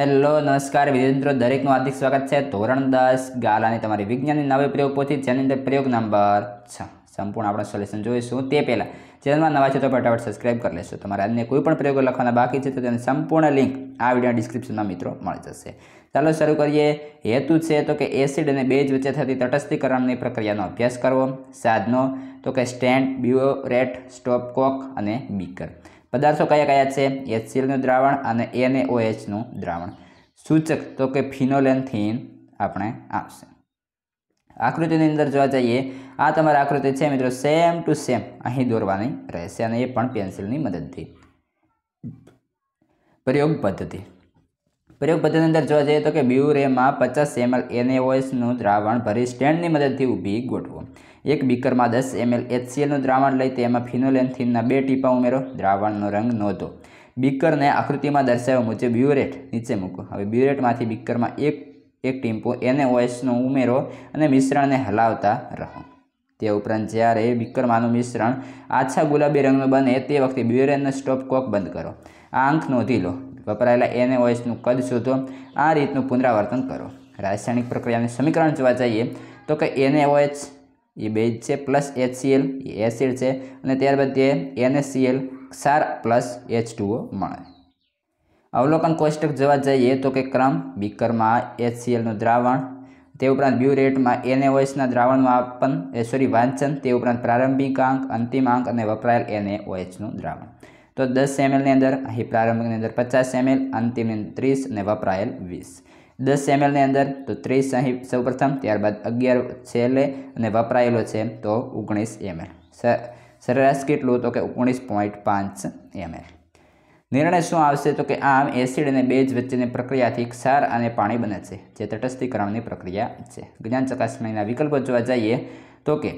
hello નમસ્કાર વિદ્યાર્થી દરેકનું હાર્દિક સ્વાગત છે ધોરણ દસ ગાલાની તમારી વિજ્ઞાનની નવી પ્રયોગ પોથી જેની અંદર પ્રયોગ નંબર છ સંપૂર્ણ આપણે સોલ્યુશન જોઈશું તે પહેલાં ચેનલમાં નવા છે તો ફટાફટ સબસ્ક્રાઇબ કરી લેશો તમારે અન્ય કોઈ પણ પ્રયોગો લખવાના બાકી છે તો તેની સંપૂર્ણ લિંક આ વિડીયો ડિસ્ક્રિપ્શનમાં મિત્રો મળી જશે ચાલો શરૂ કરીએ હેતુ છે તો કે એસિડ અને બેજ વચ્ચે થતી તટસ્થીકરણની પ્રક્રિયાનો અભ્યાસ કરવો સાધનો તો કે સ્ટેન્ડ બ્યુરેટ સ્ટોપકોક અને બીકર પદાર્થો કયા કયા છે એચસીએલનું દ્રાવણ અને એનએઓએચનું દ્રાવણ સૂચક તો કે ફિનોલ આપણે આપશે આકૃતિની અંદર જોવા જઈએ આ તમારી આકૃતિ છે મિત્રો સેમ ટુ સેમ અહીં દોરવાની રહેશે અને એ પણ પેન્સિલની મદદથી પ્રયોગ પદ્ધતિ પ્રયોગ પદ્ધતિ અંદર જોવા જઈએ તો કે બ્યુરેમાં પચાસ એમએલ એનએઓએસનું દ્રાવણ ભરી સ્ટેન્ડની મદદથી ઊભી ગોઠવો એક બીકરમાં દસ એમએલ એચસીએલનું દ્રાવણ લઈ તેમાં ફિનોલેન્થિનના બે ટીપા ઉમેરો દ્રાવણનો રંગ નોંધો બીકરને આકૃતિમાં દર્શાવ્યા મુજબ બ્યુરેટ નીચે મૂકો હવે બ્યુરેટમાંથી બીકરમાં એક એક ટીમ્પો એનએઓએસનો ઉમેરો અને મિશ્રણને હલાવતા રહો તે ઉપરાંત જ્યારે બીકરમાંનું મિશ્રણ આછા ગુલાબી રંગનું બને તે વખતે બ્યુરેનનો સ્ટોપ કોક બંધ કરો આ અંક નોંધી લો વપરાયેલા એનઓએસનું કદ શોધો આ રીતનું પુનરાવર્તન કરો રાસાયણિક પ્રક્રિયાનું સમીકરણ જોવા જઈએ તો કે એનએઓએચ એ બેઝ છે પ્લસ એચસીએલ એ એસિડ છે અને ત્યારબાદ તે એનએસસીએલ ક્ષાર પ્લસ એચ ટુઓ મળે અવલોકન કોષ્ટક જોવા જઈએ તો કે ક્રમ બીકરમાં એચસીએલનું દ્રાવણ તે ઉપરાંત બ્યુરેટમાં એનએઓએસના દ્રાવણનું આપન સોરી વાંચન તે ઉપરાંત પ્રારંભિક આંક અંતિમ આંક અને વપરાયેલ એનએઓએચનું દ્રાવણ તો દસ એમએલની અંદર અહીં પ્રારંભિકની અંદર પચાસ એમએલ અંતિમની ત્રીસ અને વપરાયેલ વીસ દસ એમએલની અંદર તો ત્રીસ અહીં સૌપ્રથમ ત્યારબાદ અગિયાર છેલ્લે અને વપરાયેલો છે તો ઓગણીસ એમએલ સરેરાશ કેટલું તો કે ઓગણીસ પોઈન્ટ પાંચ એમએલ નિર્ણય શું આવશે તો કે આમ એસિડ અને બેજ વચ્ચેની પ્રક્રિયાથી ક્ષાર અને પાણી બને છે જે તટસ્થીકરણની પ્રક્રિયા છે જ્ઞાન ચકાસણીના વિકલ્પો જોવા જઈએ તો કે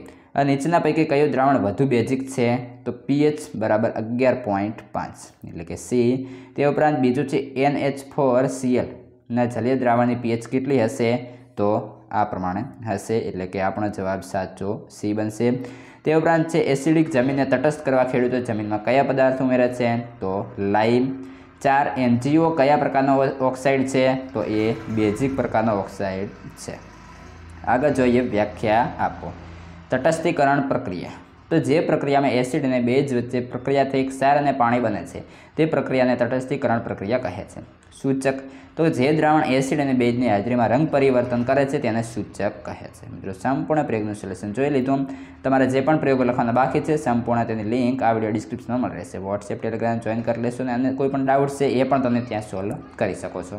નીચેના પૈકી કયું દ્રાવણ વધુ બેઝિક છે તો પીએચ બરાબર અગિયાર પોઈન્ટ પાંચ એટલે કે સી તે ઉપરાંત બીજું છે એનએચ ફોર સીએલ ના જલીય દ્રાવણની પીએચ કેટલી હશે તો આ પ્રમાણે હશે એટલે કે આપણો જવાબ સાચો સી બનશે તે ઉપરાંત છે એસિડિક જમીનને તટસ્થ કરવા ખેડૂતો જમીનમાં કયા પદાર્થ ઉમેર્યા છે તો લાઈમ ચાર એનજીઓ કયા પ્રકારનો ઓક્સાઇડ છે તો એ બેઝિક પ્રકારનો ઓક્સાઇડ છે આગળ જોઈએ વ્યાખ્યા આપો તટસ્થીકરણ પ્રક્રિયા તો જે પ્રક્રિયામાં એસિડ અને બેજ વચ્ચે પ્રક્રિયાથી થઈ ક્ષાર અને પાણી બને છે તે પ્રક્રિયાને તટસ્થીકરણ પ્રક્રિયા કહે છે સૂચક તો જે દ્રાવણ એસિડ અને બેજની હાજરીમાં રંગ પરિવર્તન કરે છે તેને સૂચક કહે છે મિત્રો સંપૂર્ણ પ્રયોગનું સોલ્યુશન જોઈ લીધું તમારે જે પણ પ્રયોગો લખવાના બાકી છે સંપૂર્ણ તેની લિંક આ વિડીયો ડિસ્ક્રિપ્શનમાં રહેશે વોટ્સએપ ટેલિગ્રામ જોઈન કરી લેશો અને કોઈ પણ ડાઉટ છે એ પણ તમે ત્યાં સોલ્વ કરી શકો છો